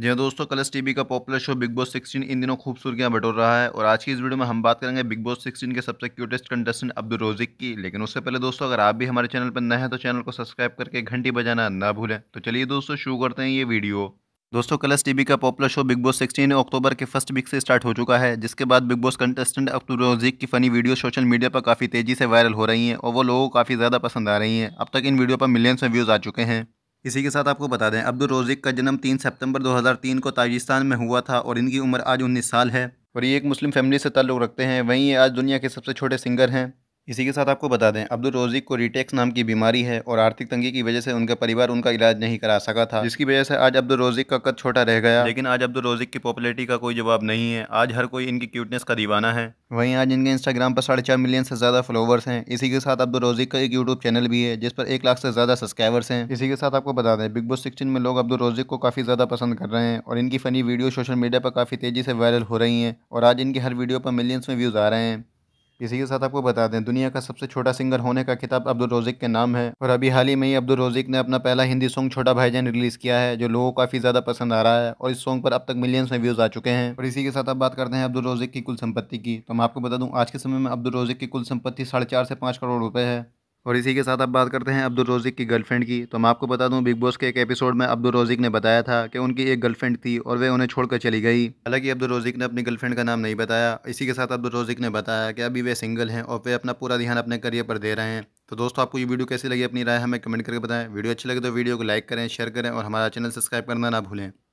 जी हाँ दोस्तों Colors TV का पॉपुलर शो बिग बॉस 16 इन दिनों खूब सुर्खियां बटोर रहा है और आज की इस वीडियो में हम बात करेंगे बिग बॉस 16 के सबसे क्यूटेस्ट कंटेस्टेंट अब्दुल रोजिक की लेकिन उससे पहले दोस्तों अगर आप भी हमारे चैनल पर नए हैं तो चैनल को सब्सक्राइब करके घंटी बजाना ना भूलें तो चलिए दोस्तों शुरू करते हैं ये वीडियो दोस्तों कलर्स टीवी का popular show Bigg Boss sixteen October के फर्स्ट वीक से स्टार्ट हो चुका है जिसके बाद Bigg Boss contestant Abdu Rozik की फ़नी वीडियो सोशल मीडिया पर काफ़ी तेज़ी से वायरल हो रही हैं और वो लोगों को काफ़ी ज़्यादा पसंद आ रही हैं अब तक इन वीडियो पर मिलियंस में व्यूज़ आ चुके हैं इसी के साथ आपको बता दें अब्दुल रोजिक का जन्म तीन सितंबर 2003 को ताजिस्तान में हुआ था और इनकी उम्र आज उन्नीस साल है और ये एक मुस्लिम फैमिली से ताल्लुक़ रखते हैं वहीं ये आज दुनिया के सबसे छोटे सिंगर हैं इसी के साथ आपको बता दें अब्दुल रोजिक को रिटेक्स नाम की बीमारी है और आर्थिक तंगी की वजह से उनका परिवार उनका इलाज नहीं करा सका था जिसकी वजह से आज अब्दुल रोजिक का कद छोटा रह गया लेकिन आज अब्दुल रोजिक की पॉपुलरिटी का कोई जवाब नहीं है आज हर कोई इनकी क्यूटनेस का दीवाना है वहीं आज इनके इंस्टाग्राम पर साढ़े चार मिलियन से ज़्यादा फॉलोवर्स हैं इसी के साथ अब्दुल रोजिक का एक यूट्यूब चैनल भी है जिस पर एक लाख से ज़्यादा सब्सक्राइबर्स हैं इसी के साथ आपको बता दें बिग बॉस सिक्सटीन में लोग अब्दुल रोजिक को काफ़ी ज़्यादा पसंद कर रहे हैं और इनकी फ़नी वीडियो सोशल मीडिया पर काफ़ी तेज़ी से वायरल हो रही है और आज इनकी हर वीडियो पर मिलियंस में व्यूज़ आ रहे हैं इसी के साथ आपको बता दें दुनिया का सबसे छोटा सिंगर होने का किताब अब्दुल रोजिक के नाम है और अभी हाल ही में ही अब्दुल रोजिक ने अपना पहला हिंदी सॉन्ग छोटा भाईजान रिलीज़ किया है जो लोगों को काफ़ी ज़्यादा पसंद आ रहा है और इस सॉन्ग पर अब तक मिलियंस में व्यूज़ आ चुके हैं और इसी के साथ आप बात करते हैं अब्दुल रोजिक की कुल संपत्ति की तो मैं आपको बता दूँ आज के समय में अब्दुल रोजिक की कुल संपत्ति साढ़े से पाँच करोड़ रुपये है और इसी के साथ अब बात करते हैं अब्दुल रोज़िक की गर्लफ्रेंड की तो मैं आपको बता दूं बिग बॉस के एक एपिसोड में अब्दुल रोज़िक ने बताया था कि उनकी एक गर्लफ्रेंड थी और वे उन्हें छोड़कर चली गई हालांकि अब्दुल रोज़िक ने अपनी गर्लफ्रेंड का नाम नहीं बताया इसी के साथ अब्दुल रोज़िक ने बताया कि अभी वे सिंगल हैं और वे अपना पूरा ध्यान अपने करियर पर दे रहे हैं तो दोस्तों आपको ये वीडियो कैसी लगी अपनी राय हमें कमेंट करके बताएं वीडियो अच्छी लगे तो वीडियो को लाइक करें शेयर करें और हमारा चैनल सब्सक्राइब करना ना भूलें